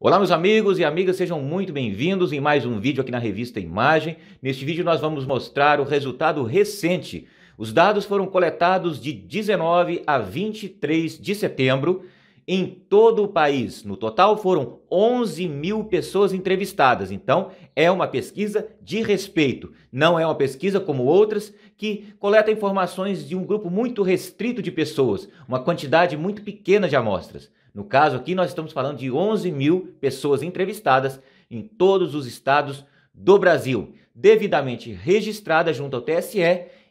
Olá, meus amigos e amigas, sejam muito bem-vindos em mais um vídeo aqui na revista Imagem. Neste vídeo, nós vamos mostrar o resultado recente. Os dados foram coletados de 19 a 23 de setembro em todo o país. No total foram 11 mil pessoas entrevistadas. Então, é uma pesquisa de respeito. Não é uma pesquisa como outras que coleta informações de um grupo muito restrito de pessoas, uma quantidade muito pequena de amostras. No caso aqui, nós estamos falando de 11 mil pessoas entrevistadas em todos os estados do Brasil, devidamente registrada junto ao TSE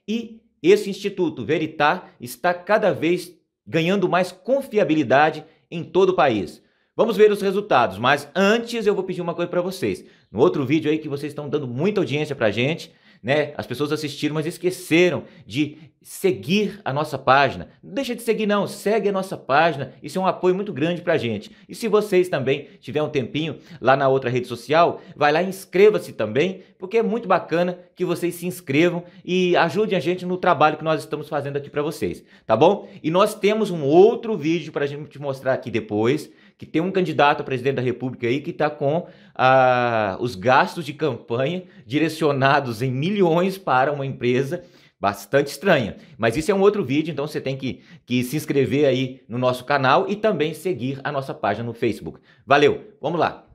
e esse Instituto Veritá, está cada vez ganhando mais confiabilidade em todo o país. Vamos ver os resultados, mas antes eu vou pedir uma coisa para vocês. No outro vídeo aí que vocês estão dando muita audiência para gente, né? As pessoas assistiram, mas esqueceram de seguir a nossa página. deixa de seguir não, segue a nossa página. Isso é um apoio muito grande para a gente. E se vocês também tiver um tempinho lá na outra rede social, vai lá e inscreva-se também, porque é muito bacana que vocês se inscrevam e ajudem a gente no trabalho que nós estamos fazendo aqui para vocês, tá bom? E nós temos um outro vídeo a gente te mostrar aqui depois, que tem um candidato a presidente da República aí que está com ah, os gastos de campanha direcionados em milhões para uma empresa bastante estranha. Mas isso é um outro vídeo, então você tem que, que se inscrever aí no nosso canal e também seguir a nossa página no Facebook. Valeu, vamos lá.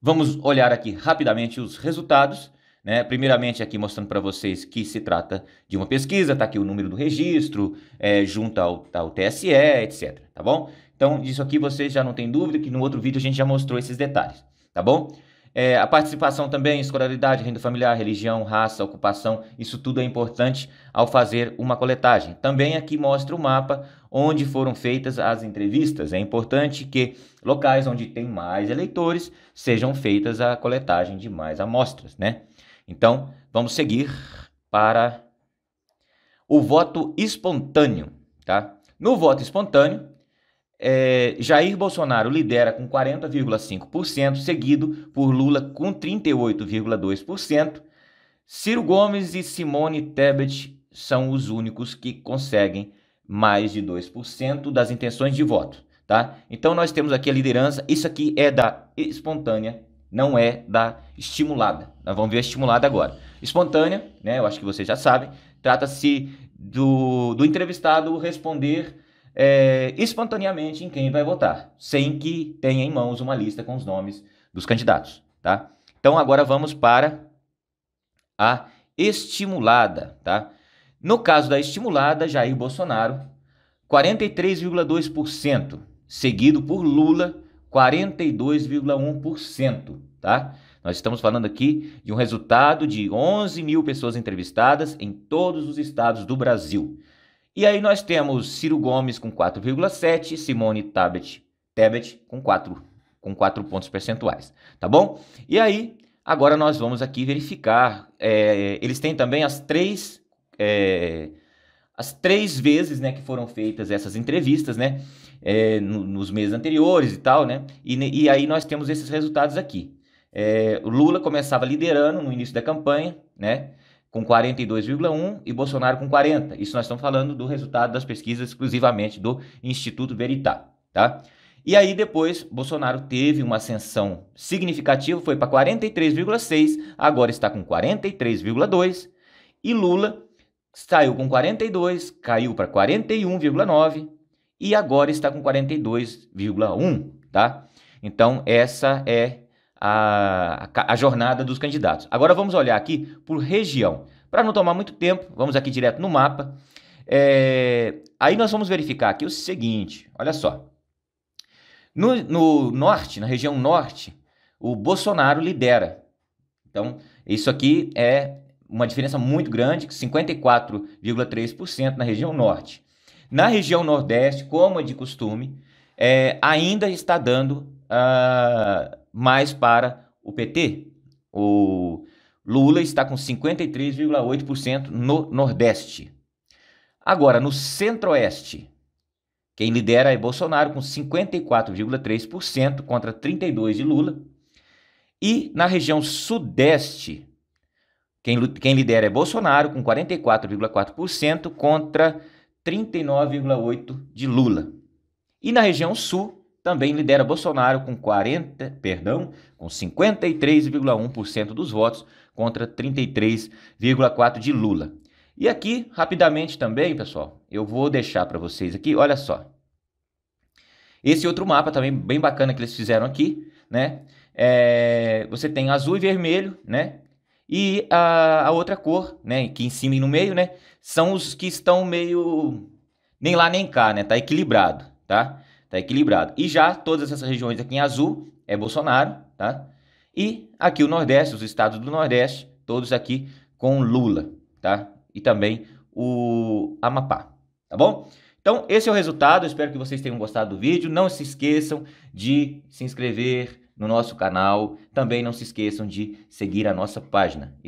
Vamos olhar aqui rapidamente os resultados. Né? Primeiramente, aqui mostrando para vocês que se trata de uma pesquisa, está aqui o número do registro, é, junto ao, ao TSE, etc. Tá bom? Então, isso aqui vocês já não tem dúvida, que no outro vídeo a gente já mostrou esses detalhes, tá bom? É, a participação também, escolaridade, renda familiar, religião, raça, ocupação, isso tudo é importante ao fazer uma coletagem. Também aqui mostra o mapa onde foram feitas as entrevistas. É importante que locais onde tem mais eleitores sejam feitas a coletagem de mais amostras, né? Então, vamos seguir para o voto espontâneo, tá? No voto espontâneo, é, Jair Bolsonaro lidera com 40,5%, seguido por Lula com 38,2%. Ciro Gomes e Simone Tebet são os únicos que conseguem mais de 2% das intenções de voto. Tá? Então nós temos aqui a liderança. Isso aqui é da espontânea, não é da estimulada. Nós vamos ver a estimulada agora. Espontânea, né? Eu acho que vocês já sabem. Trata-se do, do entrevistado responder é, espontaneamente em quem vai votar, sem que tenha em mãos uma lista com os nomes dos candidatos, tá? Então agora vamos para a estimulada, tá? No caso da estimulada, Jair Bolsonaro, 43,2%, seguido por Lula, 42,1%, tá? Nós estamos falando aqui de um resultado de 11 mil pessoas entrevistadas em todos os estados do Brasil. E aí nós temos Ciro Gomes com 4,7, Simone Tabet, Tebet com 4, com 4 pontos percentuais, tá bom? E aí, agora nós vamos aqui verificar, é, eles têm também as três, é, as três vezes, né, que foram feitas essas entrevistas, né, é, nos meses anteriores e tal, né, e, e aí nós temos esses resultados aqui. É, o Lula começava liderando no início da campanha, né, com 42,1 e Bolsonaro com 40. Isso nós estamos falando do resultado das pesquisas exclusivamente do Instituto Veritá, tá? E aí depois Bolsonaro teve uma ascensão significativa, foi para 43,6, agora está com 43,2 e Lula saiu com 42, caiu para 41,9 e agora está com 42,1, tá? Então essa é a, a, jornada dos candidatos. Agora vamos olhar aqui por região. Para não tomar muito tempo, vamos aqui direto no mapa. É, aí nós vamos verificar aqui o seguinte: olha só. No, no norte, na região norte, o Bolsonaro lidera. Então, isso aqui é uma diferença muito grande, 54,3% na região norte. Na região nordeste, como é de costume, é, ainda está dando uh, mais para o PT. O Lula está com 53,8% no Nordeste. Agora, no Centro-Oeste, quem lidera é Bolsonaro com 54,3% contra 32% de Lula. E na região Sudeste, quem, quem lidera é Bolsonaro com 44,4% contra 39,8% de Lula. E na região Sul, também lidera Bolsonaro com 40, perdão, com 53,1% dos votos contra 33,4 de Lula. E aqui, rapidamente também, pessoal, eu vou deixar para vocês aqui, olha só. Esse outro mapa também bem bacana que eles fizeram aqui, né? É, você tem azul e vermelho, né? E a, a outra cor, né, que em cima e no meio, né, são os que estão meio nem lá nem cá, né? Tá equilibrado, tá? Tá equilibrado. E já todas essas regiões aqui em azul é Bolsonaro, tá? E aqui o Nordeste, os estados do Nordeste, todos aqui com Lula, tá? E também o Amapá, tá bom? Então, esse é o resultado. espero que vocês tenham gostado do vídeo. Não se esqueçam de se inscrever no nosso canal. Também não se esqueçam de seguir a nossa página.